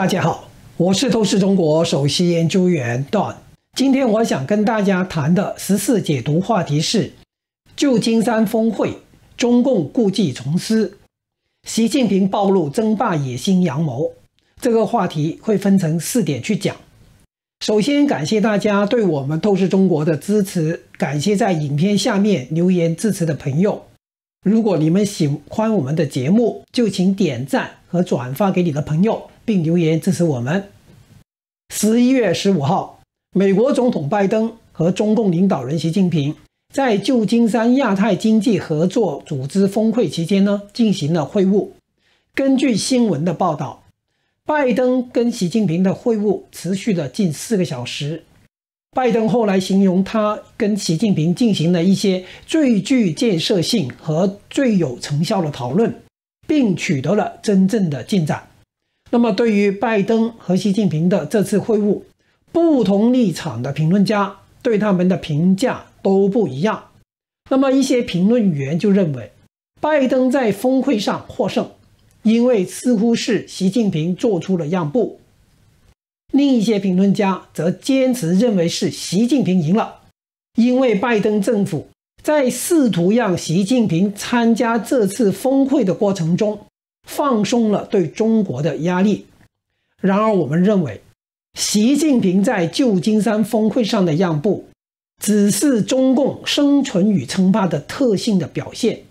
大家好，我是透视中国首席研究员段。今天我想跟大家谈的十四解读话题是：旧金山峰会，中共故技重施，习近平暴露争霸野心阳谋。这个话题会分成四点去讲。首先，感谢大家对我们透视中国的支持，感谢在影片下面留言支持的朋友。如果你们喜欢我们的节目，就请点赞和转发给你的朋友。并留言支持我们。十一月十五号，美国总统拜登和中共领导人习近平在旧金山亚太经济合作组织峰会期间呢进行了会晤。根据新闻的报道，拜登跟习近平的会晤持续了近四个小时。拜登后来形容他跟习近平进行了一些最具建设性和最有成效的讨论，并取得了真正的进展。那么，对于拜登和习近平的这次会晤，不同立场的评论家对他们的评价都不一样。那么，一些评论员就认为，拜登在峰会上获胜，因为似乎是习近平做出了让步；另一些评论家则坚持认为是习近平赢了，因为拜登政府在试图让习近平参加这次峰会的过程中。放松了对中国的压力。然而，我们认为，习近平在旧金山峰会上的让步，只是中共生存与称霸的特性的表现，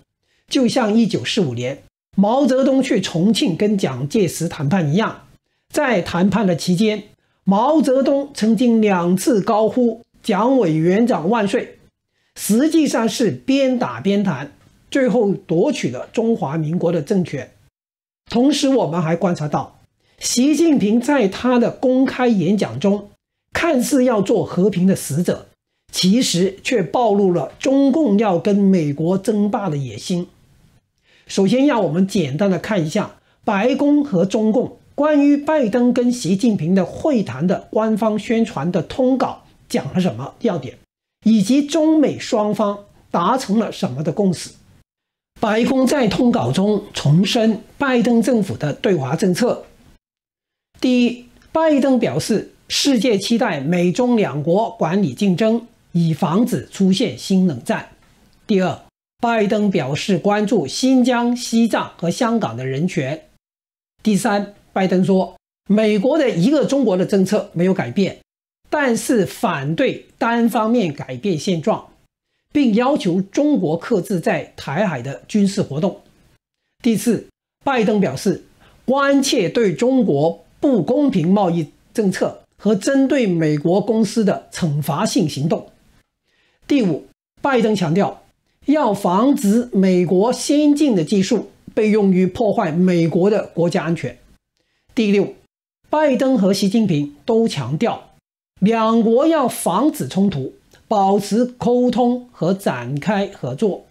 就像一九四五年毛泽东去重庆跟蒋介石谈判一样，在谈判的期间，毛泽东曾经两次高呼“蒋委员长万岁”，实际上是边打边谈，最后夺取了中华民国的政权。同时，我们还观察到，习近平在他的公开演讲中，看似要做和平的使者，其实却暴露了中共要跟美国争霸的野心。首先，让我们简单的看一下白宫和中共关于拜登跟习近平的会谈的官方宣传的通稿讲了什么要点，以及中美双方达成了什么的共识。白宫在通稿中重申拜登政府的对华政策。第一，拜登表示，世界期待美中两国管理竞争，以防止出现新冷战。第二，拜登表示关注新疆、西藏和香港的人权。第三，拜登说，美国的一个中国的政策没有改变，但是反对单方面改变现状。并要求中国克制在台海的军事活动。第四，拜登表示关切对中国不公平贸易政策和针对美国公司的惩罚性行动。第五，拜登强调要防止美国先进的技术被用于破坏美国的国家安全。第六，拜登和习近平都强调，两国要防止冲突。保持沟通和展开合作。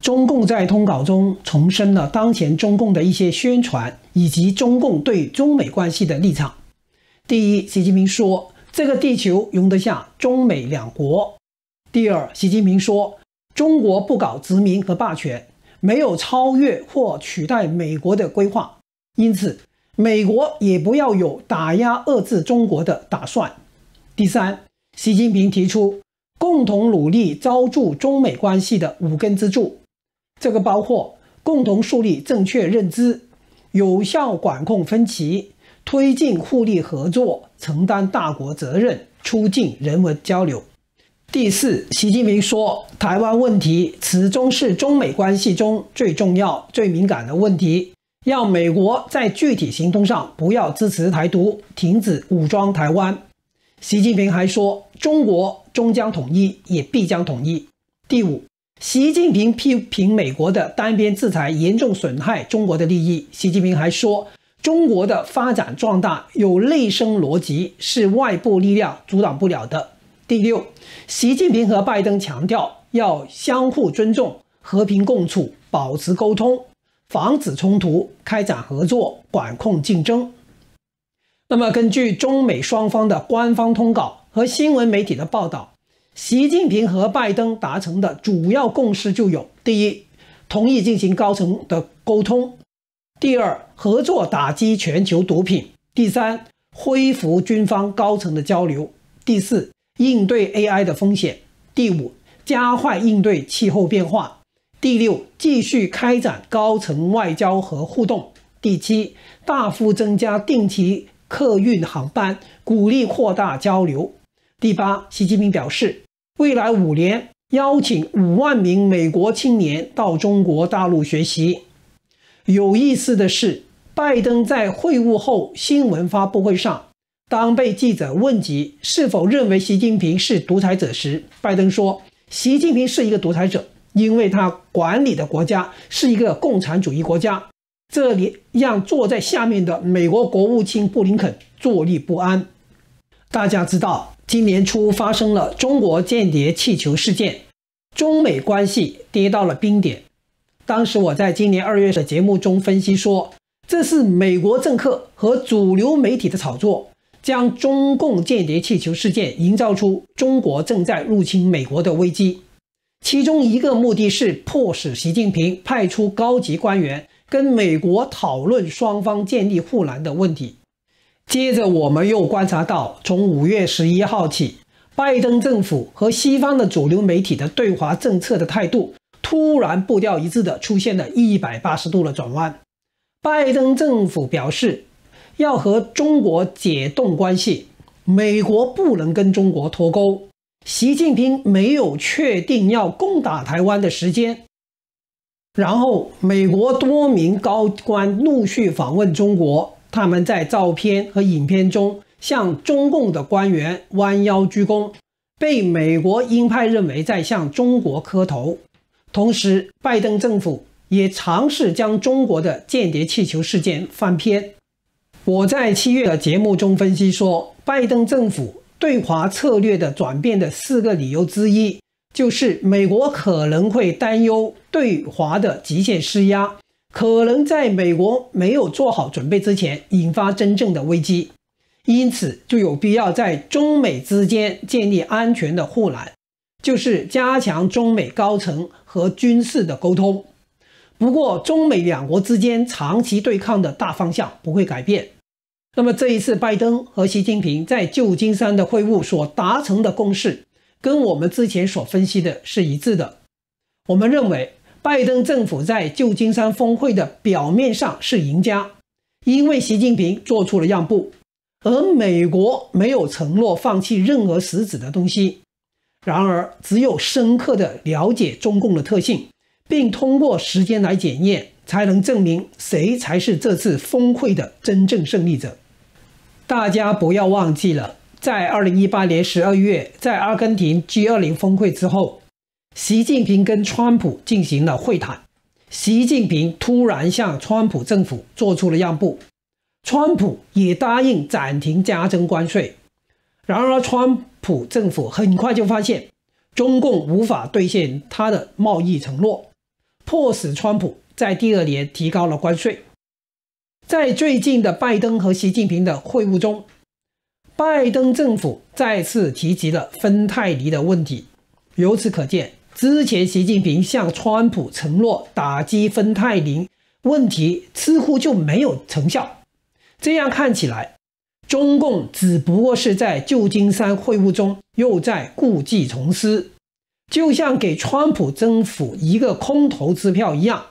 中共在通稿中重申了当前中共的一些宣传以及中共对中美关系的立场。第一，习近平说：“这个地球容得下中美两国。”第二，习近平说：“中国不搞殖民和霸权，没有超越或取代美国的规划，因此美国也不要有打压遏制中国的打算。”第三。习近平提出，共同努力抓住中美关系的五根支柱，这个包括共同树立正确认知、有效管控分歧、推进互利合作、承担大国责任、促进人文交流。第四，习近平说，台湾问题始终是中美关系中最重要、最敏感的问题，要美国在具体行动上不要支持台独，停止武装台湾。习近平还说：“中国终将统一，也必将统一。”第五，习近平批评美国的单边制裁严重损害中国的利益。习近平还说：“中国的发展壮大有内生逻辑，是外部力量阻挡不了的。”第六，习近平和拜登强调要相互尊重、和平共处、保持沟通、防止冲突、开展合作、管控竞争。那么，根据中美双方的官方通稿和新闻媒体的报道，习近平和拜登达成的主要共识就有：第一，同意进行高层的沟通；第二，合作打击全球毒品；第三，恢复军方高层的交流；第四，应对 AI 的风险；第五，加快应对气候变化；第六，继续开展高层外交和互动；第七，大幅增加定期。客运航班，鼓励扩大交流。第八，习近平表示，未来五年邀请五万名美国青年到中国大陆学习。有意思的是，拜登在会晤后新闻发布会上，当被记者问及是否认为习近平是独裁者时，拜登说：“习近平是一个独裁者，因为他管理的国家是一个共产主义国家。”这里让坐在下面的美国国务卿布林肯坐立不安。大家知道，今年初发生了中国间谍气球事件，中美关系跌到了冰点。当时我在今年二月的节目中分析说，这是美国政客和主流媒体的炒作，将中共间谍气球事件营造出中国正在入侵美国的危机，其中一个目的是迫使习近平派出高级官员。跟美国讨论双方建立护栏的问题。接着，我们又观察到，从五月十一号起，拜登政府和西方的主流媒体的对华政策的态度突然步调一致的出现了一百八十度的转弯。拜登政府表示要和中国解冻关系，美国不能跟中国脱钩。习近平没有确定要攻打台湾的时间。然后，美国多名高官陆续访问中国，他们在照片和影片中向中共的官员弯腰鞠躬，被美国鹰派认为在向中国磕头。同时，拜登政府也尝试将中国的间谍气球事件翻篇。我在七月的节目中分析说，拜登政府对华策略的转变的四个理由之一。就是美国可能会担忧对华的极限施压，可能在美国没有做好准备之前引发真正的危机，因此就有必要在中美之间建立安全的护栏，就是加强中美高层和军事的沟通。不过，中美两国之间长期对抗的大方向不会改变。那么，这一次拜登和习近平在旧金山的会晤所达成的共识。跟我们之前所分析的是一致的。我们认为，拜登政府在旧金山峰会的表面上是赢家，因为习近平做出了让步，而美国没有承诺放弃任何实质的东西。然而，只有深刻的了解中共的特性，并通过时间来检验，才能证明谁才是这次峰会的真正胜利者。大家不要忘记了。在二零一八年十二月，在阿根廷 G 二零峰会之后，习近平跟川普进行了会谈。习近平突然向川普政府做出了让步，川普也答应暂停加征关税。然而，川普政府很快就发现，中共无法兑现他的贸易承诺，迫使川普在第二年提高了关税。在最近的拜登和习近平的会晤中。拜登政府再次提及了芬太尼的问题，由此可见，之前习近平向川普承诺打击芬太尼问题，似乎就没有成效。这样看起来，中共只不过是在旧金山会晤中又在故技重施，就像给川普政府一个空头支票一样。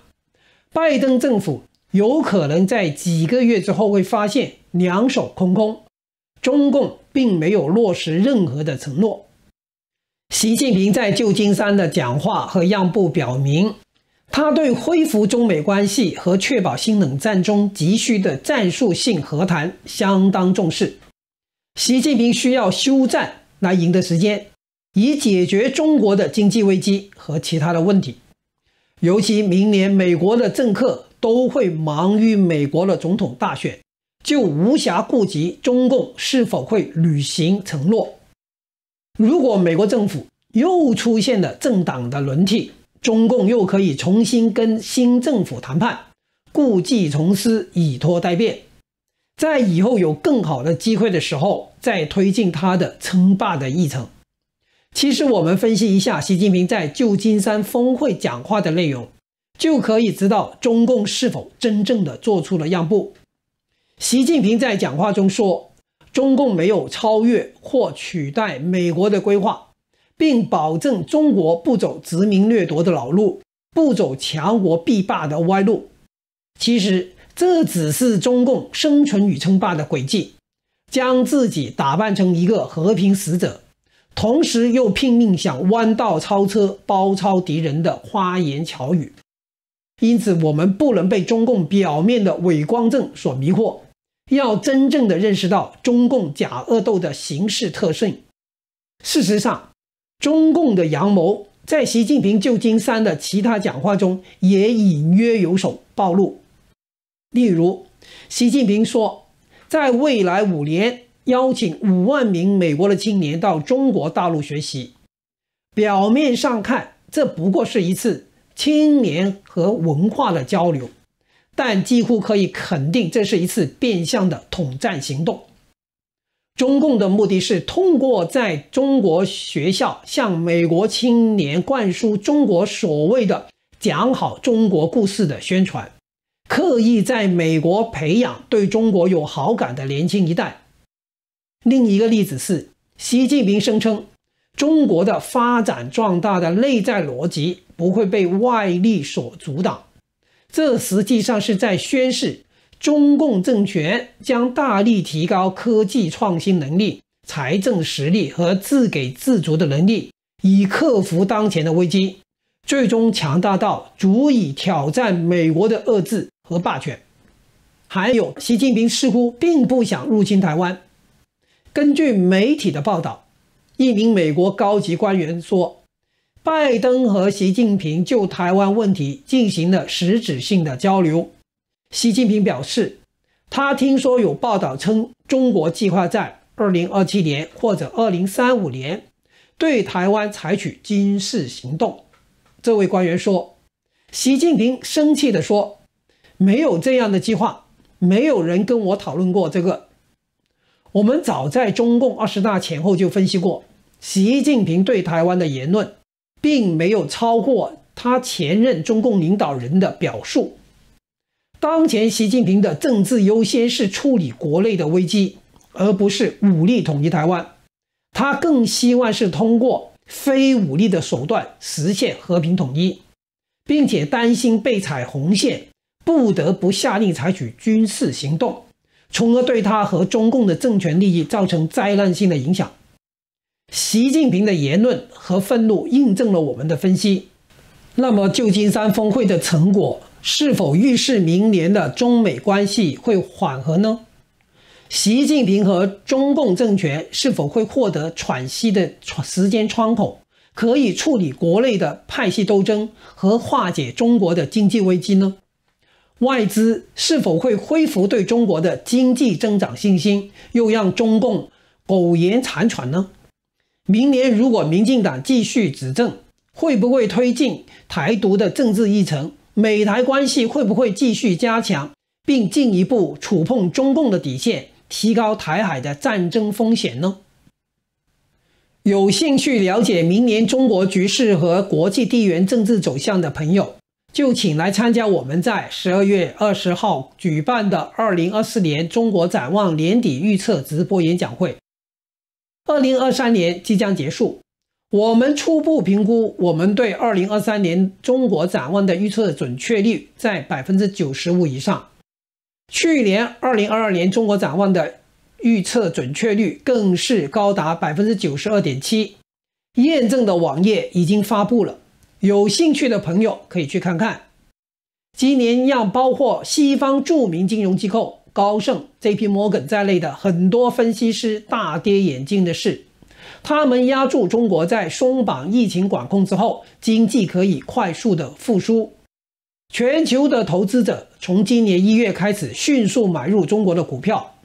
拜登政府有可能在几个月之后会发现两手空空。中共并没有落实任何的承诺。习近平在旧金山的讲话和让步表明，他对恢复中美关系和确保新冷战中急需的战术性和谈相当重视。习近平需要休战来赢得时间，以解决中国的经济危机和其他的问题。尤其明年，美国的政客都会忙于美国的总统大选。就无暇顾及中共是否会履行承诺。如果美国政府又出现了政党的轮替，中共又可以重新跟新政府谈判，故技重施，以拖待变，在以后有更好的机会的时候再推进他的称霸的议程。其实，我们分析一下习近平在旧金山峰会讲话的内容，就可以知道中共是否真正的做出了让步。习近平在讲话中说：“中共没有超越或取代美国的规划，并保证中国不走殖民掠夺的老路，不走强国必霸的歪路。”其实，这只是中共生存与称霸的轨迹，将自己打扮成一个和平使者，同时又拼命想弯道超车、包抄敌人的花言巧语。因此，我们不能被中共表面的伪光正所迷惑，要真正的认识到中共假恶斗的形势特性。事实上，中共的阳谋在习近平旧金山的其他讲话中也隐约有所暴露。例如，习近平说，在未来五年，邀请五万名美国的青年到中国大陆学习。表面上看，这不过是一次。青年和文化的交流，但几乎可以肯定，这是一次变相的统战行动。中共的目的是通过在中国学校向美国青年灌输中国所谓的“讲好中国故事”的宣传，刻意在美国培养对中国有好感的年轻一代。另一个例子是，习近平声称。中国的发展壮大的内在逻辑不会被外力所阻挡，这实际上是在宣示，中共政权将大力提高科技创新能力、财政实力和自给自足的能力，以克服当前的危机，最终强大到足以挑战美国的遏制和霸权。还有，习近平似乎并不想入侵台湾。根据媒体的报道。一名美国高级官员说：“拜登和习近平就台湾问题进行了实质性的交流。”习近平表示：“他听说有报道称，中国计划在2027年或者2035年对台湾采取军事行动。”这位官员说：“习近平生气地说：‘没有这样的计划，没有人跟我讨论过这个。’”我们早在中共二十大前后就分析过，习近平对台湾的言论，并没有超过他前任中共领导人的表述。当前，习近平的政治优先是处理国内的危机，而不是武力统一台湾。他更希望是通过非武力的手段实现和平统一，并且担心被踩红线，不得不下令采取军事行动。从而对他和中共的政权利益造成灾难性的影响。习近平的言论和愤怒印证了我们的分析。那么，旧金山峰会的成果是否预示明年的中美关系会缓和呢？习近平和中共政权是否会获得喘息的时间窗口，可以处理国内的派系斗争和化解中国的经济危机呢？外资是否会恢复对中国的经济增长信心，又让中共苟延残喘呢？明年如果民进党继续执政，会不会推进台独的政治议程？美台关系会不会继续加强，并进一步触碰中共的底线，提高台海的战争风险呢？有兴趣了解明年中国局势和国际地缘政治走向的朋友。就请来参加我们在十二月二十号举办的二零二四年中国展望年底预测直播演讲会。二零二三年即将结束，我们初步评估，我们对二零二三年中国展望的预测准确率在百分之九十五以上。去年二零二二年中国展望的预测准确率更是高达百分之九十二点七，验证的网页已经发布了。有兴趣的朋友可以去看看。今年让包括西方著名金融机构高盛、J.P. 摩根在内的很多分析师大跌眼镜的是，他们压住中国在松绑疫情管控之后，经济可以快速的复苏。全球的投资者从今年一月开始迅速买入中国的股票，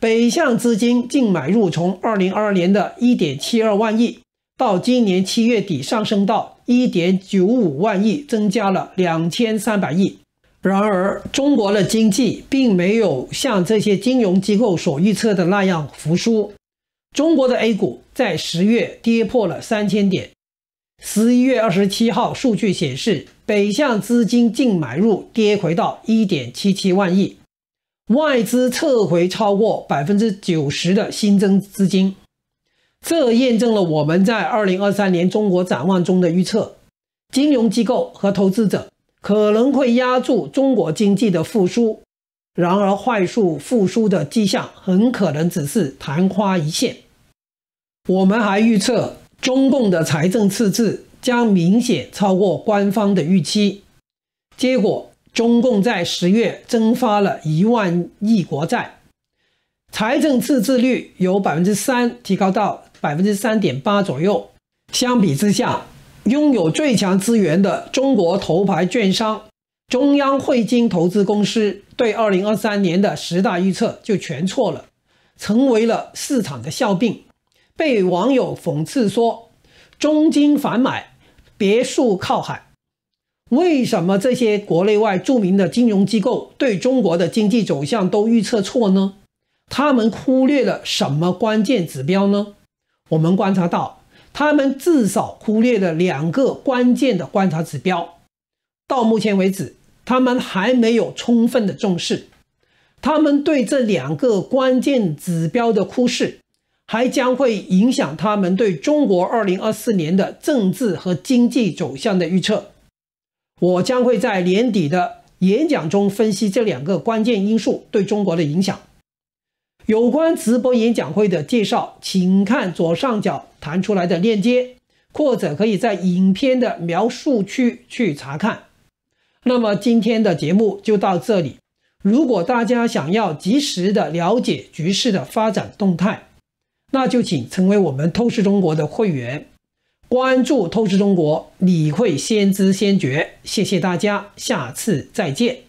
北向资金净买入从二零二二年的一点七二万亿到今年七月底上升到。一点九五万亿增加了两千三百亿。然而，中国的经济并没有像这些金融机构所预测的那样复苏。中国的 A 股在十月跌破了三千点。十一月二十七号数据显示，北向资金净买入跌回到一点七七万亿，外资撤回超过百分之九十的新增资金。这验证了我们在《二零二三年中国展望》中的预测：金融机构和投资者可能会压住中国经济的复苏，然而快速复苏的迹象很可能只是昙花一现。我们还预测，中共的财政赤字将明显超过官方的预期。结果，中共在十月增发了一万亿国债，财政赤字率由百分之三提高到。百分之三点八左右。相比之下，拥有最强资源的中国头牌券商中央汇金投资公司对二零二三年的十大预测就全错了，成为了市场的笑柄，被网友讽刺说“中金反买，别墅靠海”。为什么这些国内外著名的金融机构对中国的经济走向都预测错呢？他们忽略了什么关键指标呢？我们观察到，他们至少忽略了两个关键的观察指标，到目前为止，他们还没有充分的重视。他们对这两个关键指标的忽视，还将会影响他们对中国二零二四年的政治和经济走向的预测。我将会在年底的演讲中分析这两个关键因素对中国的影响。有关直播演讲会的介绍，请看左上角弹出来的链接，或者可以在影片的描述区去查看。那么今天的节目就到这里。如果大家想要及时的了解局势的发展动态，那就请成为我们透视中国的会员，关注透视中国，你会先知先觉。谢谢大家，下次再见。